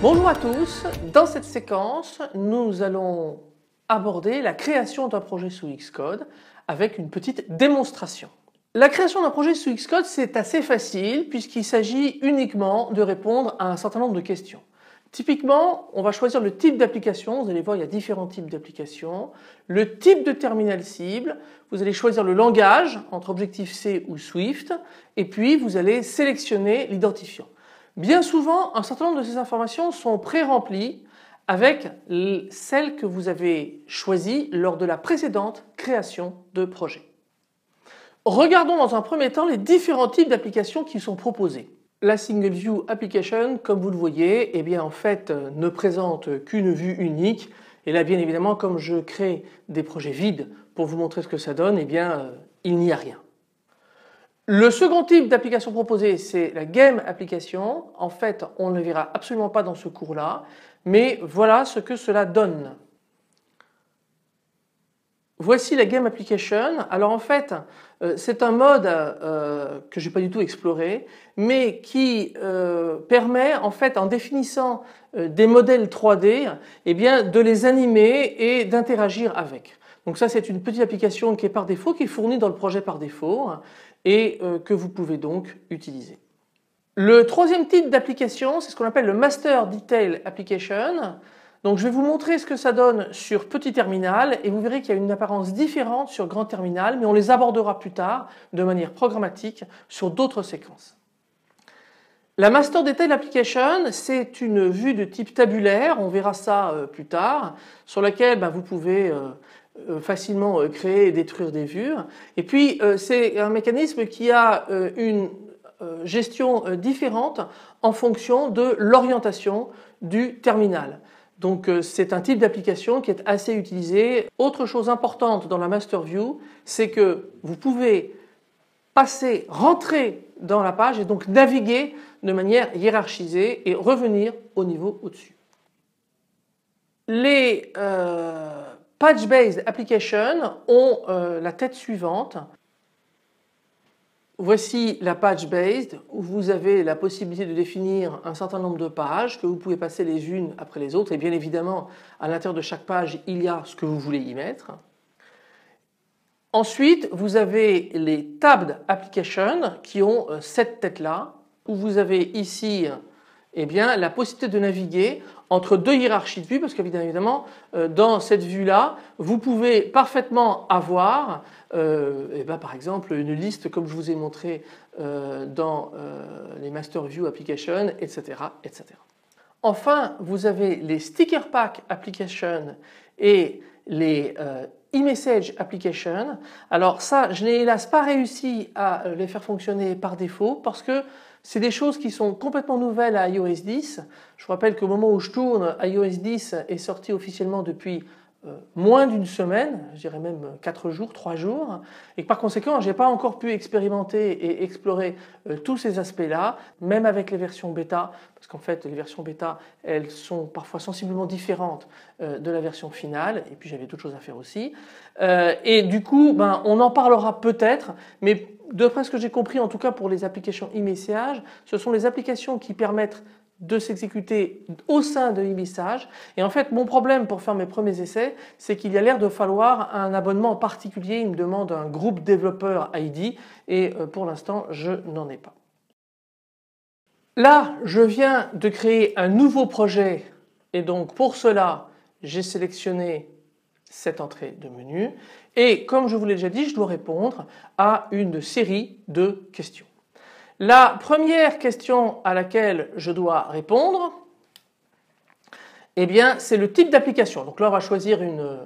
Bonjour à tous, dans cette séquence nous allons aborder la création d'un projet sous Xcode avec une petite démonstration. La création d'un projet sous Xcode c'est assez facile puisqu'il s'agit uniquement de répondre à un certain nombre de questions. Typiquement, on va choisir le type d'application, vous allez voir il y a différents types d'applications, le type de terminal cible, vous allez choisir le langage entre Objective-C ou Swift et puis vous allez sélectionner l'identifiant. Bien souvent, un certain nombre de ces informations sont pré-remplies avec celles que vous avez choisies lors de la précédente création de projet. Regardons dans un premier temps les différents types d'applications qui sont proposées. La Single View Application, comme vous le voyez, eh bien en fait euh, ne présente qu'une vue unique. Et là, bien évidemment, comme je crée des projets vides pour vous montrer ce que ça donne, eh bien, euh, il n'y a rien. Le second type d'application proposée, c'est la game application. En fait, on ne le verra absolument pas dans ce cours-là, mais voilà ce que cela donne. Voici la game application. Alors en fait, euh, c'est un mode euh, que je n'ai pas du tout exploré, mais qui euh, permet en fait, en définissant des modèles 3D, et eh bien, de les animer et d'interagir avec. Donc ça, c'est une petite application qui est par défaut, qui est fournie dans le projet par défaut et euh, que vous pouvez donc utiliser. Le troisième type d'application, c'est ce qu'on appelle le Master Detail Application. Donc je vais vous montrer ce que ça donne sur petit terminal et vous verrez qu'il y a une apparence différente sur grand terminal mais on les abordera plus tard de manière programmatique sur d'autres séquences. La Master Detail Application, c'est une vue de type tabulaire, on verra ça euh, plus tard, sur laquelle bah, vous pouvez euh, euh, facilement euh, créer et détruire des vues Et puis euh, c'est un mécanisme qui a une gestion différente en fonction de l'orientation du terminal. Donc c'est un type d'application qui est assez utilisé. Autre chose importante dans la Master View, c'est que vous pouvez passer, rentrer dans la page et donc naviguer de manière hiérarchisée et revenir au niveau au-dessus. Les Patch-based applications ont euh, la tête suivante. Voici la page based où vous avez la possibilité de définir un certain nombre de pages que vous pouvez passer les unes après les autres et bien évidemment à l'intérieur de chaque page il y a ce que vous voulez y mettre. Ensuite vous avez les tabbed applications qui ont euh, cette tête là où vous avez ici eh bien, la possibilité de naviguer entre deux hiérarchies de vues, parce qu'évidemment, évidemment euh, dans cette vue-là, vous pouvez parfaitement avoir, euh, eh ben, par exemple, une liste comme je vous ai montré euh, dans les Master View Applications, etc., etc. Enfin, vous avez les Sticker Pack Applications et les e-message application. Alors ça, je n'ai hélas pas réussi à les faire fonctionner par défaut parce que c'est des choses qui sont complètement nouvelles à iOS 10. Je vous rappelle qu'au moment où je tourne, iOS 10 est sorti officiellement depuis euh, moins d'une semaine, je dirais même 4 jours, 3 jours, et que par conséquent, je n'ai pas encore pu expérimenter et explorer euh, tous ces aspects-là, même avec les versions bêta, parce qu'en fait, les versions bêta, elles sont parfois sensiblement différentes euh, de la version finale, et puis j'avais d'autres choses à faire aussi. et du coup, ben, on en parlera peut-être, mais près ce que j'ai compris, en tout cas pour les applications e-message, ce sont les applications qui permettent de s'exécuter au sein de e-message. Et en fait, mon problème pour faire mes premiers essais, c'est qu'il y a l'air de falloir un abonnement particulier. Il me demande un groupe développeur ID et euh, pour l'instant, je n'en ai pas. Là, je viens de créer un nouveau projet et donc pour cela, j'ai sélectionné cette entrée de menu. Et comme je vous l'ai déjà dit, je dois répondre à une série de questions. La première question à laquelle je dois répondre, eh bien, c'est le type d'application. Donc là, on va choisir une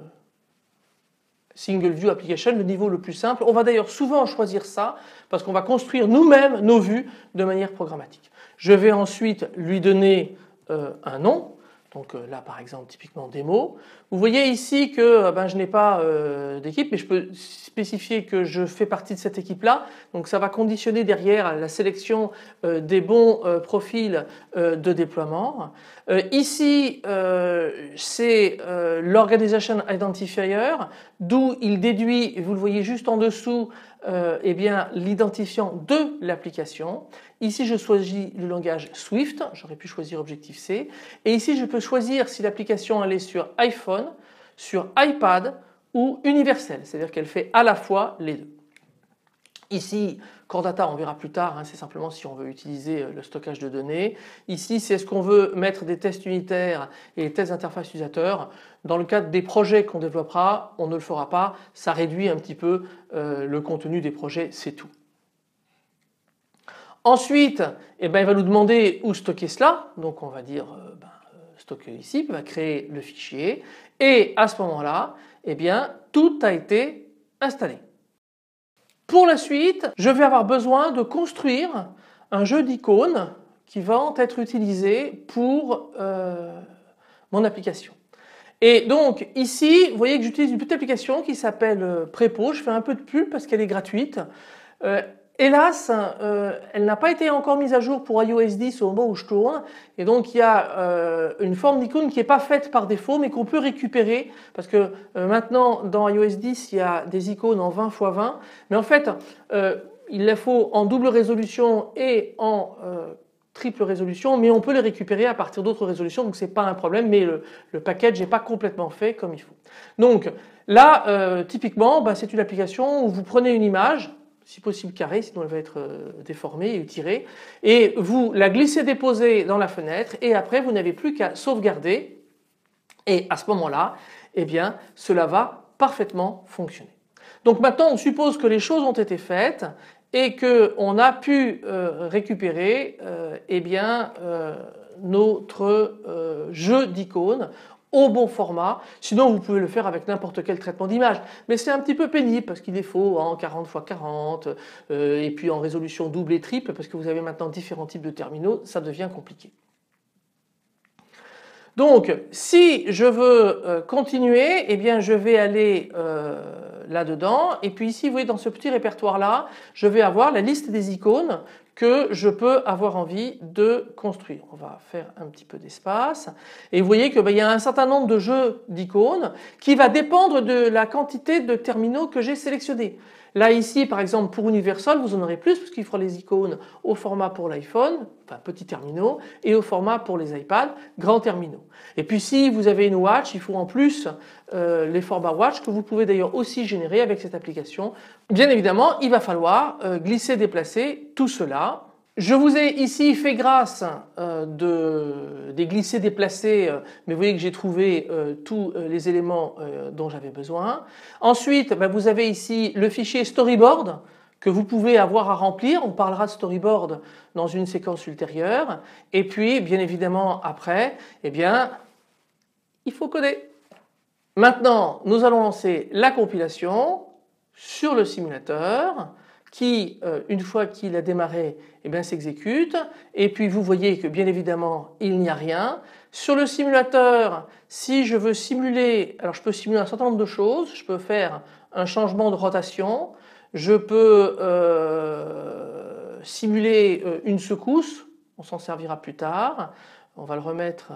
Single View Application, le niveau le plus simple. On va d'ailleurs souvent choisir ça parce qu'on va construire nous-mêmes nos vues de manière programmatique. Je vais ensuite lui donner euh, un nom. Donc euh, là, par exemple, typiquement démo. Vous voyez ici que ah ben, je n'ai pas euh, d'équipe, mais je peux spécifier que je fais partie de cette équipe-là. Donc ça va conditionner derrière la sélection euh, des bons profils de déploiement. ici, c'est l'organisation identifier, d'où il déduit, vous le voyez juste en dessous, euh, eh bien l'identifiant de l'application. Ici, je choisis le langage Swift, j'aurais pu choisir Objective-C. Et ici, je peux choisir si l'application allait sur iPhone, sur iPad ou universel, c'est-à-dire qu'elle fait à la fois les deux. Ici, Cordata, on verra plus tard, hein, c'est simplement si on veut utiliser euh, le stockage de données. Ici, c'est ce qu'on veut mettre des tests unitaires et des tests d'interface utilisateur. Dans le cadre des projets qu'on développera, on ne le fera pas. Ça réduit un petit peu euh, le contenu des projets, c'est tout. Ensuite, eh ben, il va nous demander où stocker cela. Donc, on va dire euh, ben, stocker ici, il va créer le fichier. Et à ce moment-là, eh bien, tout a été installé. Pour la suite, je vais avoir besoin de construire un jeu d'icônes qui vont être utilisés pour euh, mon application. Et donc ici, vous voyez que j'utilise une petite application qui s'appelle euh, Prepo. Je fais un peu de pub parce qu'elle est gratuite. Euh, Hélas, euh, elle n'a pas été encore mise à jour pour iOS 10 au moment où je tourne, et donc il y a euh, une forme d'icône qui n'est pas faite par défaut, mais qu'on peut récupérer, parce que euh, maintenant dans iOS 10 il y a des icônes en 20 x 20, mais en fait il les faut en double résolution et en triple résolution, mais on peut les récupérer à partir d'autres résolutions, donc ce n'est pas un problème, mais le, package n'est pas complètement fait comme il faut. Donc là, typiquement, bah, c'est une application où vous prenez une image, si possible carré, sinon elle va être euh, déformée et tirée. Et vous la glissez déposer dans la fenêtre et après vous n'avez plus qu'à sauvegarder. Et à ce moment-là, eh bien, cela va parfaitement fonctionner. Donc maintenant, on suppose que les choses ont été faites et que on a pu euh, récupérer, euh, eh bien, notre jeu d'icônes au bon format. Sinon, vous pouvez le faire avec n'importe quel traitement d'image. Mais c'est un petit peu pénible parce qu'il est faux hein, en 40 x 40 et puis en résolution double et triple parce que vous avez maintenant différents types de terminaux, ça devient compliqué. Donc, si je veux euh, continuer, et eh bien, je vais aller euh, là-dedans. Et puis ici, vous voyez, dans ce petit répertoire-là, je vais avoir la liste des icônes que je peux avoir envie de construire. On va faire un petit peu d'espace et vous voyez qu'il ben, y a un certain nombre de jeux d'icônes qui va dépendre de la quantité de terminaux que j'ai sélectionnés. Là ici par exemple pour Universal vous en aurez plus parce qu'il fera les icônes au format pour l'iPhone, enfin petits terminaux et au format pour les iPads, grands terminaux. Et puis si vous avez une watch il faut en plus euh, les formats watch que vous pouvez d'ailleurs aussi générer avec cette application. Bien évidemment il va falloir euh, glisser déplacer tout cela je vous ai ici fait grâce euh, de, des glissés déplacés, euh, mais vous voyez que j'ai trouvé euh, tous les éléments dont j'avais besoin. Ensuite, bah, vous avez ici le fichier storyboard que vous pouvez avoir à remplir. On parlera de storyboard dans une séquence ultérieure. Et puis, bien évidemment, après, eh bien, il faut coder. Maintenant, nous allons lancer la compilation sur le simulateur qui, euh, une fois qu'il a démarré, eh bien, s'exécute. Et puis vous voyez que bien évidemment, il n'y a rien. Sur le simulateur, si je veux simuler, alors je peux simuler un certain nombre de choses. Je peux faire un changement de rotation. Je peux euh, simuler euh, une secousse. On s'en servira plus tard. On va le remettre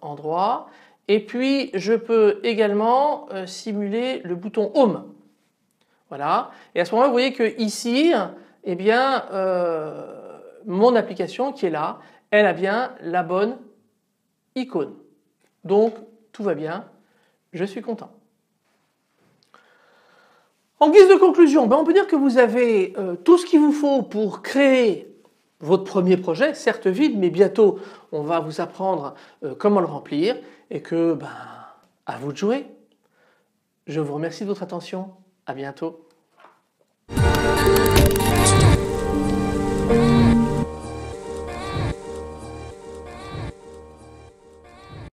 en droit. Et puis je peux également simuler le bouton Home. Voilà. Et à ce moment-là, vous voyez que ici, eh bien, euh, mon application qui est là, elle a bien la bonne icône. Donc, tout va bien. Je suis content. En guise de conclusion, ben, on peut dire que vous avez euh, tout ce qu'il vous faut pour créer votre premier projet, certes vide, mais bientôt on va vous apprendre euh, comment le remplir et que, ben, à vous de jouer. Je vous remercie de votre attention. À bientôt.